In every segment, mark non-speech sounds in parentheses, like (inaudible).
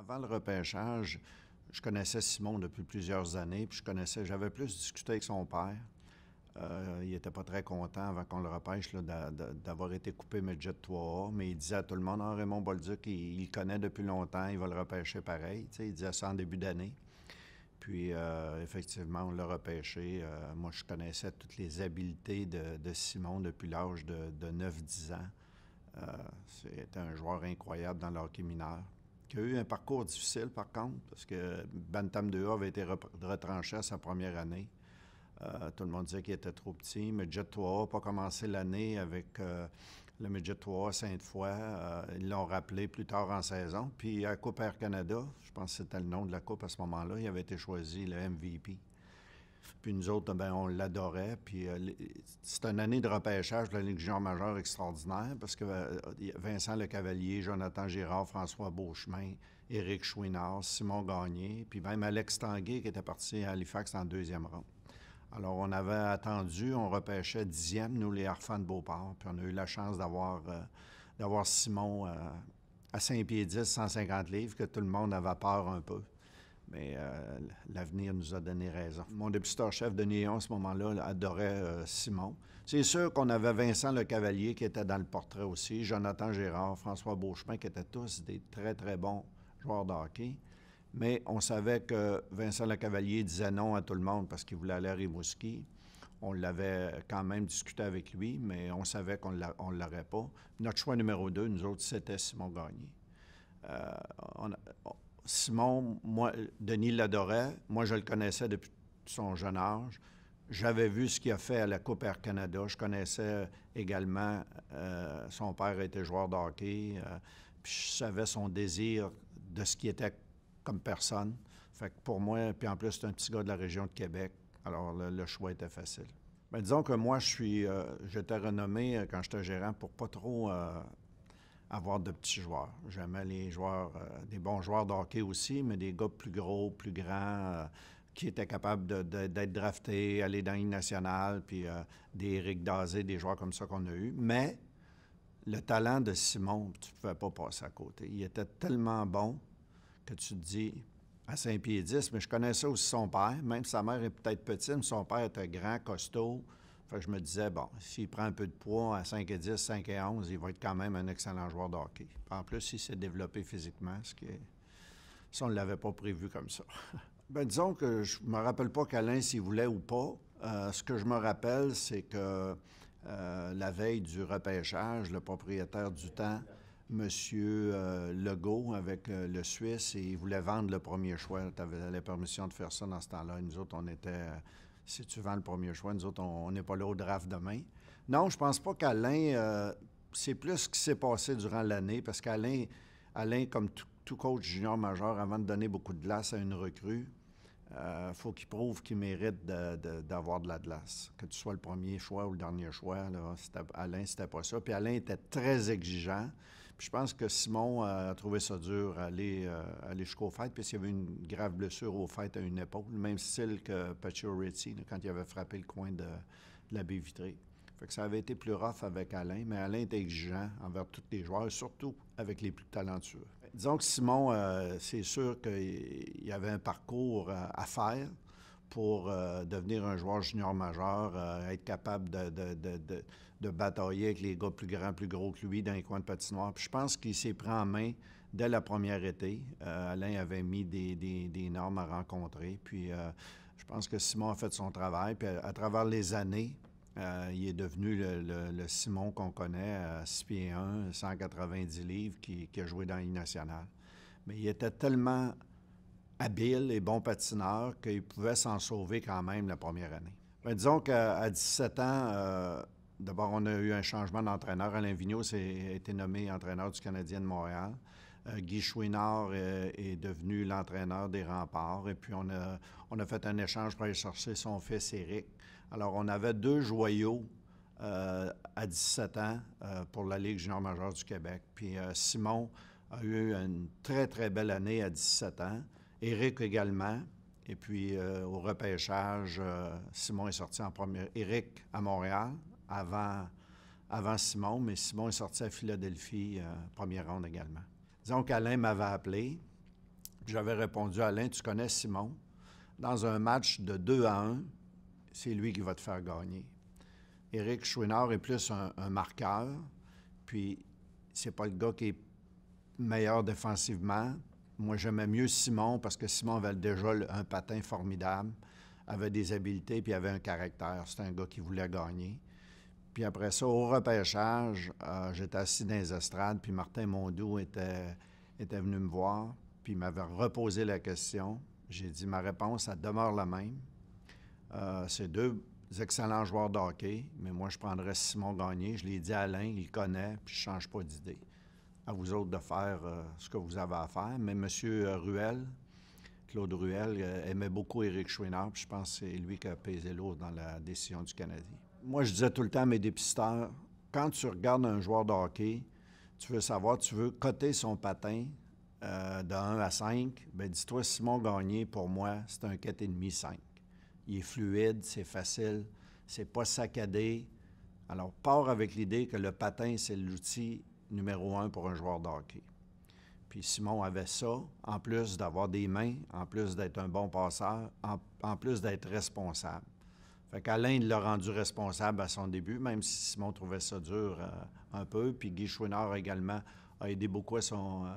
Avant le repêchage, je connaissais Simon depuis plusieurs années, puis je connaissais, j'avais plus discuté avec son père. Euh, il n'était pas très content avant qu'on le repêche d'avoir été coupé midget 3A, mais il disait à tout le monde, ah, Raymond Bolduc, il, le connaît depuis longtemps, il va le repêcher pareil. il disait ça en début d'année. Puis, euh, effectivement, on l'a repêché. Euh, moi, je connaissais toutes les habiletés de, Simon depuis l'âge de, de 9-10 ans. C'était un joueur incroyable dans le hockey mineur y a eu un parcours difficile, par contre, parce que Bantam 2A avait été retranché à sa première année. Euh, tout le monde disait qu'il était trop petit. Midget 3A n'a pas commencé l'année avec euh, le Midget 3A Sainte-Foy. Euh, ils l'ont rappelé plus tard en saison. Puis à Coupe Air Canada, je pense que c'était le nom de la Coupe à ce moment-là, il avait été choisi le MVP. Puis nous autres, ben, on l'adorait. Puis euh, c'est une année de repêchage de la Ligue junior majeure extraordinaire parce que Vincent euh, Vincent Lecavalier, Jonathan Girard, François Beauchemin, Éric Chouinard, Simon Gagné, puis même Alex Tanguay qui était parti à Halifax en deuxième rang. Alors, on avait attendu, on repêchait dixième, nous, les Harfans de Beauport. Puis on a eu la chance d'avoir, euh, Simon à saint pieds 10, 150 livres, que tout le monde avait peur un peu. Mais euh, l'avenir nous a donné raison. Mon député chef de Néon, à ce moment-là, adorait euh, Simon. C'est sûr qu'on avait Vincent Le Cavalier qui était dans le portrait aussi, Jonathan Gérard, François Beauchemin, qui étaient tous des très, très bons joueurs de hockey. Mais on savait que Vincent Le Cavalier disait non à tout le monde parce qu'il voulait aller à Rimouski. On l'avait quand même discuté avec lui, mais on savait qu'on ne l'aurait pas. Notre choix numéro deux, nous autres, c'était Simon Gagné. Euh, Simon, moi, Denis l'adorait. Moi, je le connaissais depuis son jeune âge. J'avais vu ce qu'il a fait à la Coupe Air Canada. Je connaissais euh, également, euh, son père était joueur de hockey. Euh, je savais son désir de ce qu'il était comme personne. Fait que pour moi, puis en plus, c'est un petit gars de la région de Québec. Alors, le, choix était facile. Mais ben, disons que moi, je suis, j'étais renommé quand j'étais gérant pour pas trop avoir de petits joueurs. J'aimais les joueurs, euh, des bons joueurs de hockey aussi, mais des gars plus gros, plus grands, euh, qui étaient capables d'être draftés, aller dans l'île nationale, puis euh, des Eric Dazé, des joueurs comme ça qu'on a eu. Mais le talent de Simon, tu ne pouvais pas passer à côté. Il était tellement bon que tu te dis, à Saint-Pied-10, mais je connaissais aussi son père, même sa mère est peut-être petite, mais son père était grand, costaud. Fait je me disais, bon, s'il prend un peu de poids à 5 et 10, 5 et 11, il va être quand même un excellent joueur de hockey. en plus, il s'est développé physiquement, ce qui est... Ça, on ne l'avait pas prévu comme ça. (laughs) ben, disons que je me rappelle pas qu'Alain, s'il voulait ou pas. Euh, ce que je me rappelle, c'est que euh, la veille du repêchage, le propriétaire du temps, M. Euh, Legault, avec le Suisse, il voulait vendre le premier choix. Tu avais la permission de faire ça dans ce temps-là. Nous autres, on était si tu vends le premier choix, nous autres, on n'est pas là au draft demain. Non, je pense pas qu'Alain, euh, c'est plus ce qui s'est passé durant l'année, parce qu'Alain, Alain, comme tout, coach junior majeur, avant de donner beaucoup de glace à une recrue, il euh, faut qu'il prouve qu'il mérite d'avoir de, la glace. Que tu sois le premier choix ou le dernier choix, là, Alain, c'était pas ça. Puis Alain était très exigeant je pense que Simon a trouvé ça dur, aller, euh, aller jusqu'aux fêtes, puisqu'il y avait une grave blessure au fait à une épaule, même style que Pacioretty, quand il avait frappé le coin de, la baie vitrée. que ça avait été plus rough avec Alain, mais Alain était exigeant envers tous les joueurs, surtout avec les plus talentueux. Disons que Simon, euh, c'est sûr qu'il y avait un parcours euh, à faire, pour euh, devenir un joueur junior majeur, euh, être capable de, de, batailler avec les gars plus grands, plus gros que lui dans les coins de patinoire. Puis je pense qu'il s'est pris en main dès la première été. Euh, Alain avait mis des, normes à rencontrer. Puis je pense que Simon a fait son travail. Puis à, travers les années, il est devenu le, le, Simon qu'on connaît, à 6 pieds 1, 190 livres, qui, a joué dans l'île nationale. Mais il était tellement habile et bon patineur qu'il pouvait s'en sauver quand même la première année. disons qu'à 17 ans, euh, d'abord, on a eu un changement d'entraîneur. Alain Vigneault a été nommé entraîneur du Canadien de Montréal. Euh, Guy Chouinard est, devenu l'entraîneur des remparts. Et puis, on a, on a fait un échange pour aller chercher son fils Eric. Alors, on avait deux joyaux euh, à 17 ans pour la Ligue junior majeure du Québec. Puis Simon a eu une très, très belle année à 17 ans. Éric également. Et puis euh, au repêchage, euh, Simon est sorti en premier… Éric à Montréal avant, Simon, mais Simon est sorti à Philadelphie, euh, première ronde également. Disons qu'Alain m'avait appelé. J'avais répondu Alain, tu connais Simon. Dans un match de 2 à 1, c'est lui qui va te faire gagner. Éric Chouinard est plus un, un marqueur, puis c'est pas le gars qui est meilleur défensivement, moi, j'aimais mieux Simon parce que Simon avait déjà un patin formidable, avait des habiletés, puis avait un caractère. C'était un gars qui voulait gagner. Puis après ça, au repêchage, euh, j'étais assis dans les estrades, puis Martin Mondou était, était venu me voir, puis il m'avait reposé la question. J'ai dit, ma réponse, ça demeure la même. Euh, c'est deux excellents joueurs de hockey, mais moi, je prendrais Simon Gagné. Je l'ai dit à Alain, il connaît, puis je ne change pas d'idée à vous autres de faire euh, ce que vous avez à faire. Mais M. Euh, Ruel, Claude Ruel, euh, aimait beaucoup Éric Chouinard, puis je pense que c'est lui qui a pesé lourd dans la décision du Canadien. Moi, je disais tout le temps à mes dépisteurs, quand tu regardes un joueur de hockey, tu veux savoir, tu veux coter son patin de 1 à 5, ben dis-toi, Simon Gagné, pour moi, c'est un 4,5-5. Il est fluide, c'est facile, c'est pas saccadé. Alors, pars avec l'idée que le patin, c'est l'outil numéro un pour un joueur de hockey. Puis Simon avait ça, en plus d'avoir des mains, en plus d'être un bon passeur, en, plus d'être responsable. Fait qu'Alain l'a rendu responsable à son début, même si Simon trouvait ça dur euh, un peu. Puis Guy Chouinard également a aidé beaucoup à, son, euh,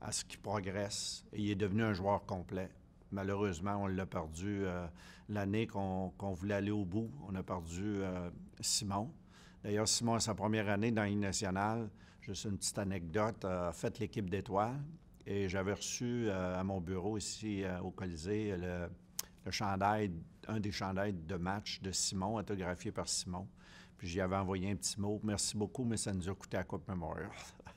à ce qu'il progresse. Et il est devenu un joueur complet. Malheureusement, on l'a perdu euh, l'année qu'on voulait aller au bout. On a perdu Simon. D'ailleurs, Simon, à sa première année dans l'île nationale, juste une petite anecdote, a fait l'équipe d'étoiles. Et j'avais reçu euh, à mon bureau ici euh, au Colisée le, chandail, un des chandails de match de Simon, autographié par Simon. Puis j'y avais envoyé un petit mot. Merci beaucoup, mais ça nous a coûté à Coupe Memorial.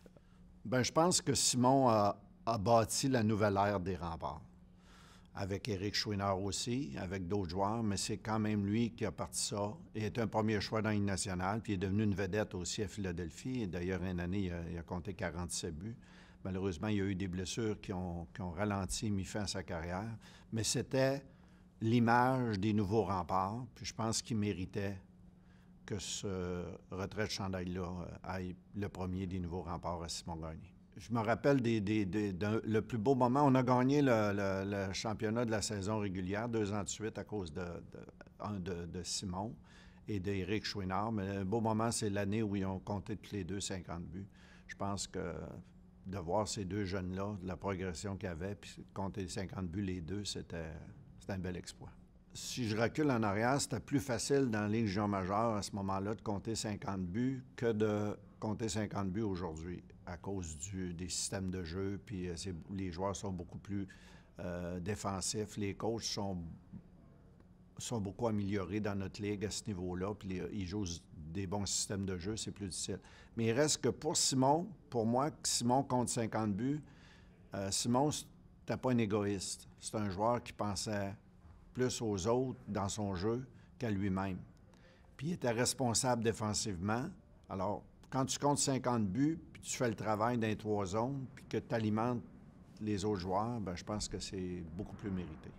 (laughs) ben, je pense que Simon a, a bâti la nouvelle ère des remparts avec Eric Chouinard aussi, avec d'autres joueurs, mais c'est quand même lui qui a parti ça. Il est un premier choix dans une nationale, puis il est devenu une vedette aussi à Philadelphie. D'ailleurs, une année, il a, compté 47 buts. Malheureusement, il y a eu des blessures qui ont, ralenti, mis fin à sa carrière. Mais c'était l'image des nouveaux remparts, puis je pense qu'il méritait que ce retrait de chandail-là euh, aille le premier des nouveaux remparts à Simon garnier je me rappelle des, le plus beau moment. On a gagné le, championnat de la saison régulière deux ans de suite à cause de, de, Simon et d'Éric Chouinard. Mais un beau moment, c'est l'année où ils ont compté tous les deux 50 buts. Je pense que de voir ces deux jeunes-là, la progression qu'ils avaient, puis compter 50 buts les deux, c'était un bel exploit. Si je recule en arrière, c'était plus facile dans la Ligue majeures à ce moment-là de compter 50 buts que de compter 50 buts aujourd'hui à cause des systèmes de jeu, puis euh, les joueurs sont beaucoup plus euh, défensifs, les coachs sont, sont beaucoup améliorés dans notre ligue à ce niveau-là, puis ils jouent des bons systèmes de jeu, c'est plus difficile. Mais il reste que pour Simon, pour moi, que Simon compte 50 buts, euh, Simon, n'était pas un égoïste. C'est un joueur qui pensait plus aux autres dans son jeu qu'à lui-même. Puis il était responsable défensivement. Alors, quand tu comptes 50 buts, puis tu fais le travail d'un les trois zones, puis que tu alimentes les autres joueurs, ben, je pense que c'est beaucoup plus mérité.